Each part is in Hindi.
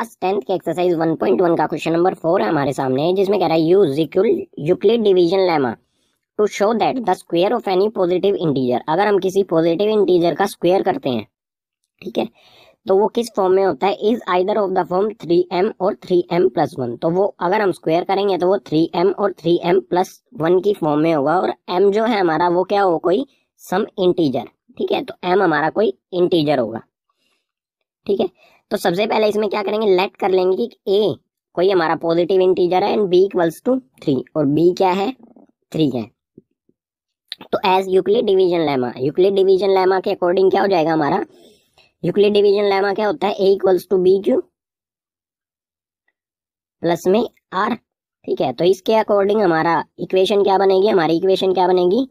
क्लास टेंथ के एक्सरसाइज 1.1 का क्वेश्चन नंबर फोर है हमारे सामने जिसमें कह रहा है use Euclid division lemma to show that the square of any positive integer अगर हम किसी पॉजिटिव इंटीजर का स्क्वेयर करते हैं ठीक है तो वो किस फॉर्म में होता है is either of the form 3m और 3m प्लस वन तो वो अगर हम स्क्वेयर करेंगे तो वो 3m और 3m प्लस वन की फॉर्म में होगा और एम जो है हमारा वो क्या हो कोई सम इंटीजर ठीक है तो एम हमारा कोई इंटीजर होगा ठीक है तो सबसे पहले इसमें क्या करेंगे लेट कर लेंगे कि ए कोई हमारा पॉजिटिव इंटीजर है and B equals to three और बी क्या है थ्री है तो as Euclid division lemma Euclid division lemma के अकॉर्डिंग क्या हो जाएगा हमारा यूक्लिड डिवीजन लेमा क्या होता है A equals to B Q plus में आर ठीक है तो इसके अकॉर्डिंग हमारा इक्वेशन क्या बनेगी हमारी इक्वेशन क्या बनेगी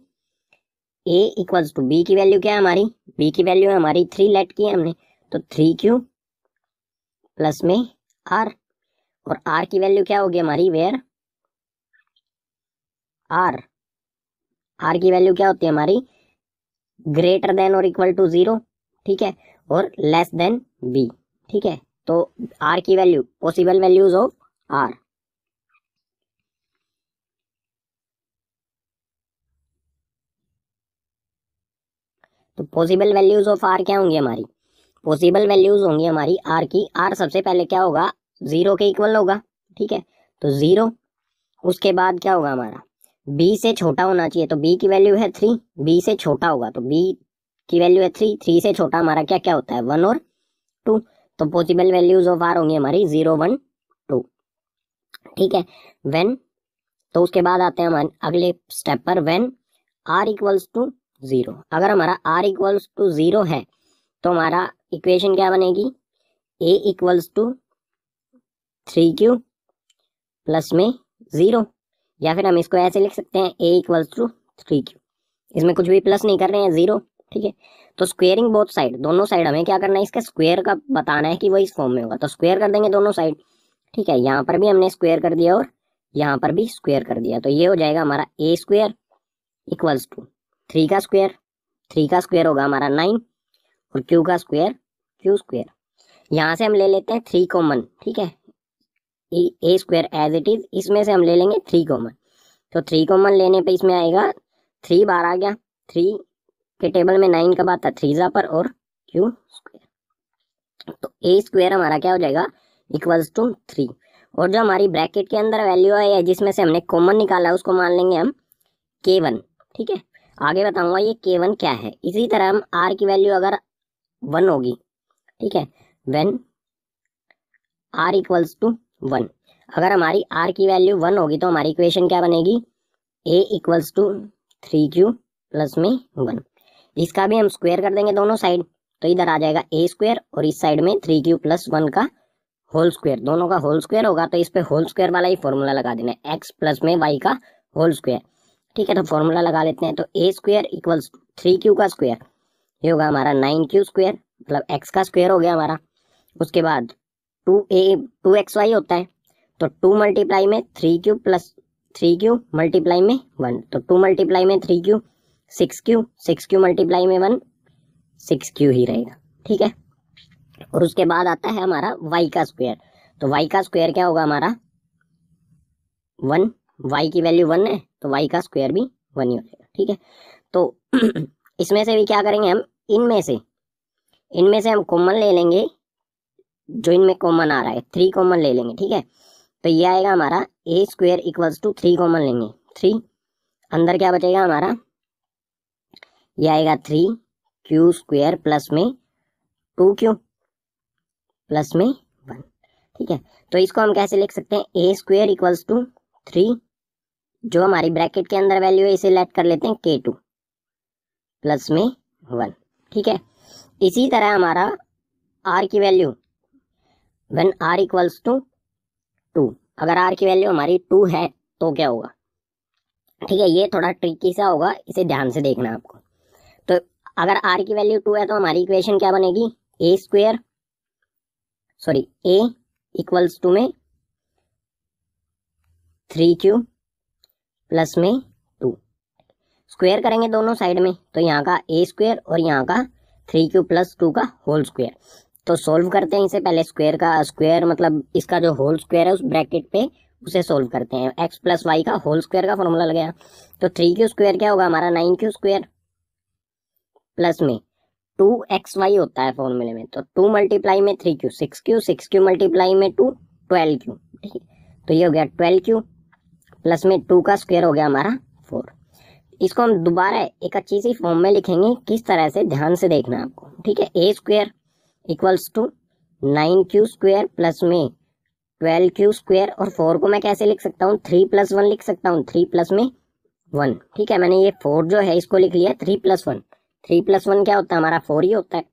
ए इक्वल्स टू बी की वैल्यू क्या है हमारी बी की वैल्यू है हमारी थ्री लेट की है हमने तो थ्री क्यू प्लस में आर और आर की वैल्यू क्या होगी हमारी वेयर आर आर की वैल्यू क्या होती है हमारी ग्रेटर देन और इक्वल टू जीरो ठीक है और लेस देन बी ठीक है तो आर की value possible values of R तो पॉसिबल वैल्यूज ऑफ आर क्या होंगी हमारी पॉसिबल वैल्यूज होंगी हमारी आर की आर सबसे पहले क्या होगा जीरो के इक्वल होगा ठीक है तो जीरो उसके बाद क्या होगा हमारा बी से छोटा होना चाहिए तो बी की वैल्यू है थ्री बी से छोटा होगा तो बी की वैल्यू है थ्री थ्री से छोटा हमारा क्या क्या होता है वन और टू तो पॉसिबल वैल्यूज ऑफ आर होंगी हमारी जीरो वन टू ठीक है वेन तो उसके बाद आते हैं हमारे अगले स्टेप पर when R equals to zero अगर हमारा आर इक्वल्स टू जीरो है तो हमारा इक्वेशन क्या बनेगी A equals to three Q plus में ज़ीरो या फिर हम इसको ऐसे लिख सकते हैं A equals to three Q इसमें कुछ भी प्लस नहीं कर रहे हैं ज़ीरो ठीक है तो स्क्वेयरिंग बोथ साइड दोनों साइड हमें क्या करना है इसका स्क्वेयर का बताना है कि वो इस फॉर्म में होगा तो स्क्वेयर कर देंगे दोनों साइड ठीक है यहाँ पर भी हमने स्क्वेयर कर दिया और यहाँ पर भी स्क्वेयर कर दिया तो ये हो जाएगा हमारा A square equals to three का स्क्वेयर थ्री का स्क्वेयर होगा हमारा नाइन और क्यू का स्क्वायर क्यू स्क्वायर यहाँ से हम ले लेते हैं थ्री कॉमन ठीक है A square as it is इसमें से हम ले लेंगे थ्री कॉमन तो थ्री कॉमन लेने पे इसमें आएगा थ्री बार आ गया थ्री के टेबल में नाइन का बात था थ्री जा पर और क्यू स्क्वायर तो ए स्क्वायर हमारा क्या हो जाएगा इक्वल्स टू थ्री और जो हमारी ब्रैकेट के अंदर वैल्यू आई है जिसमें से हमने कॉमन निकाला उसको मान लेंगे हम के वन ठीक है आगे बताऊंगा ये के वन क्या है इसी तरह हम आर की वैल्यू अगर वन होगी ठीक है when R equals to one अगर हमारी आर की वैल्यू वन होगी तो हमारी इक्वेशन क्या बनेगी A equals to three Q plus में वन इसका भी हम स्क्वेयर कर देंगे दोनों साइड तो इधर आ जाएगा ए स्क्वेयर और इस साइड में थ्री क्यू प्लस वन का होल स्क्वेयर दोनों का होल स्क्वेयर होगा तो इस पर होल स्क्वेयर वाला ही फॉर्मूला लगा देना है एक्स प्लस में वाई का होल स्क्वेयर ठीक है तो फॉर्मूला लगा लेते हैं तो A square equals three Q का स्क्वेयर ये होगा हमारा नाइन क्यू स्क्वेयर मतलब एक्स का स्क्वेयर हो गया हमारा उसके बाद two A two X Y होता है तो टू मल्टीप्लाई में three Q plus three Q multiply में वन तो टू मल्टीप्लाई में three Q six Q six Q multiply में वन सिक्स क्यू ही रहेगा ठीक है और उसके बाद आता है हमारा वाई का स्क्वेयर तो वाई का स्क्वायर क्या होगा हमारा वन वाई की वैल्यू वन है तो वाई का स्क्वायर भी वन ही हो जाएगा ठीक है तो इसमें से भी क्या करेंगे हम इनमें से इनमें से हम कॉमन ले लेंगे जो इनमें कॉमन आ रहा है थ्री कॉमन ले लेंगे ठीक है तो ये आएगा हमारा A square equals to three common लेंगे थ्री अंदर क्या बचेगा हमारा ये आएगा थ्री क्यू स्क्वेयर प्लस में टू क्यू प्लस में वन ठीक है तो इसको हम कैसे लिख सकते हैं A square equals to three जो हमारी ब्रैकेट के अंदर वैल्यू है इसे लेट कर लेते हैं के टू प्लस में वन ठीक है इसी तरह हमारा आर की value when R equals to two अगर आर की वैल्यू हमारी टू है तो क्या होगा ठीक है ये थोड़ा ट्रिकी सा होगा इसे ध्यान से देखना आपको तो अगर आर की वैल्यू टू है तो हमारी इक्वेशन क्या बनेगी A square sorry A equals to में थ्री क्यू प्लस में स्क्वेयर करेंगे दोनों साइड में तो यहाँ का ए स्क्वेयर और यहाँ का थ्री क्यू प्लस टू का होल स्क्वेयर तो सॉल्व करते हैं इसे पहले स्क्वेयर का स्क्वेयर मतलब इसका जो होल स्क्वेयर है उस ब्रैकेट पे उसे सॉल्व करते हैं एक्स प्लस वाई का होल स्क्वेयर का फॉर्मूला गया तो थ्री क्यू स्क्वेयर क्या होगा हमारा नाइन क्यू स्क्वेयर प्लस में टू एक्स वाई होता है फॉर्मूले में तो टू मल्टीप्लाई में three Q six Q six Q multiply में टू ट्वेल्व क्यू ठीक है तो ये हो गया ट्वेल्व क्यू प्लस में टू का स्क्वेयर हो गया हमारा फोर इसको हम दोबारा एक अच्छी सी फॉर्म में लिखेंगे किस तरह से ध्यान से देखना आपको ठीक है A square equals to nine Q square plus में ट्वेल्व क्यू स्क्वेयर और फोर को मैं कैसे लिख सकता हूँ थ्री प्लस वन लिख सकता हूँ थ्री प्लस में वन ठीक है मैंने ये फोर जो है इसको लिख लिया three plus one three plus one क्या होता है हमारा फोर ही होता है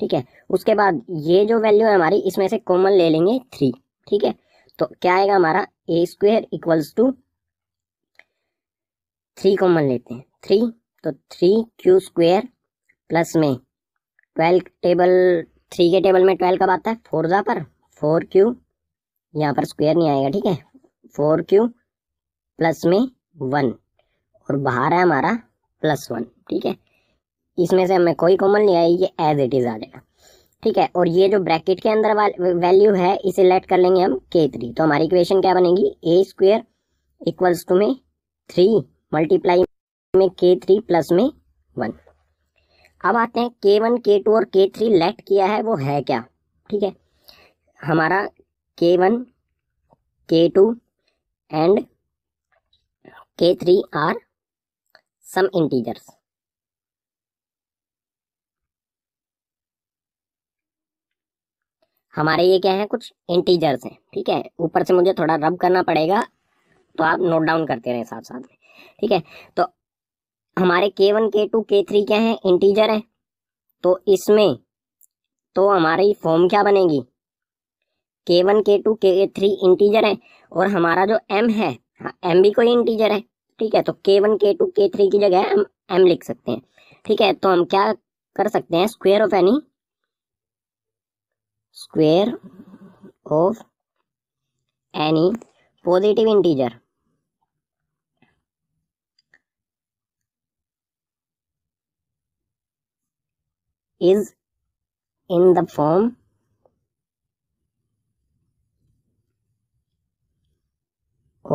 ठीक है उसके बाद ये जो वैल्यू है हमारी इसमें से कॉमन ले लेंगे थ्री ठीक है तो क्या आएगा हमारा A square equals to three common लेते हैं थ्री तो थ्री क्यू स्क्वेयर प्लस में ट्वेल्व टेबल थ्री के टेबल में ट्वेल्व कब आता है फोर जा पर फोर क्यू यहाँ पर स्क्वेयर नहीं आएगा ठीक है फोर क्यू प्लस में वन और बाहर है हमारा प्लस वन ठीक है इसमें से हमें कोई कॉमन नहीं आएगी ये एज इट इज़ आ जाएगा ठीक है और ये जो ब्रैकेट के अंदर वैल्यू है इसे लेट कर लेंगे हम के थ्री तो हमारी इक्वेशन क्या बनेगी ए स्क्वेयर इक्वल्स टू में थ्री मल्टीप्लाई में के थ्री प्लस में वन अब आते हैं के वन के टू और के थ्री लेट किया है वो है क्या ठीक है हमारा K one K two and K three are some integers हमारे ये क्या है कुछ इंटीजर्स हैं ठीक है ऊपर से मुझे थोड़ा रब करना पड़ेगा तो आप नोट डाउन करते रहें साथ साथ में ठीक है तो हमारे के वन के टू के थ्री क्या है इंटीजर है तो इसमें तो हमारी फॉर्म क्या बनेगी के वन के टू के थ्री इंटीजर है और हमारा जो एम है एम हाँ, भी कोई इंटीजर है ठीक है तो के वन के टू के थ्री की जगह हम एम लिख सकते हैं ठीक है तो हम क्या कर सकते हैं square of any square of any positive integer is in the form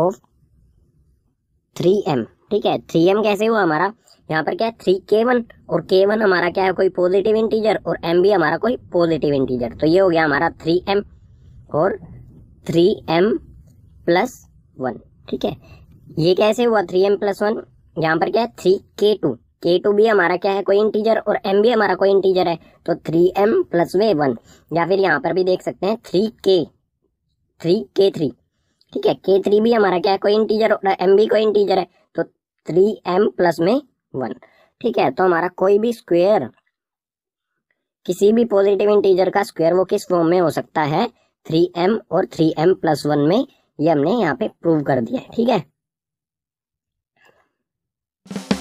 of 3m ठीक है 3m कैसे हुआ हमारा यहाँ पर क्या है थ्री के वन और के वन हमारा क्या है कोई पॉजिटिव इंटीजर और एम भी हमारा कोई पॉजिटिव इंटीजर तो ये हो गया हमारा थ्री एम और थ्री एम प्लस वन ठीक है ये कैसे हुआ थ्री एम प्लस वन यहाँ पर क्या है थ्री के टू के टू बी हमारा क्या है कोई इंटीजर और एम बी हमारा कोई इंटीजर है तो थ्री एम प्लस में वन या फिर यहाँ पर भी देख सकते हैं थ्री के थ्री के थ्री ठीक है के थ्री भी हमारा क्या है कोई इंटीजर और एम बी कोई इंटीजर है तो थ्री एम प्लस में वन ठीक है तो हमारा कोई भी स्क्वेयर किसी भी पॉजिटिव इंटीजर का स्क्वेयर वो किस फॉर्म में हो सकता है थ्री एम और थ्री एम प्लस वन में ये हमने यहाँ पे प्रूव कर दिया है ठीक है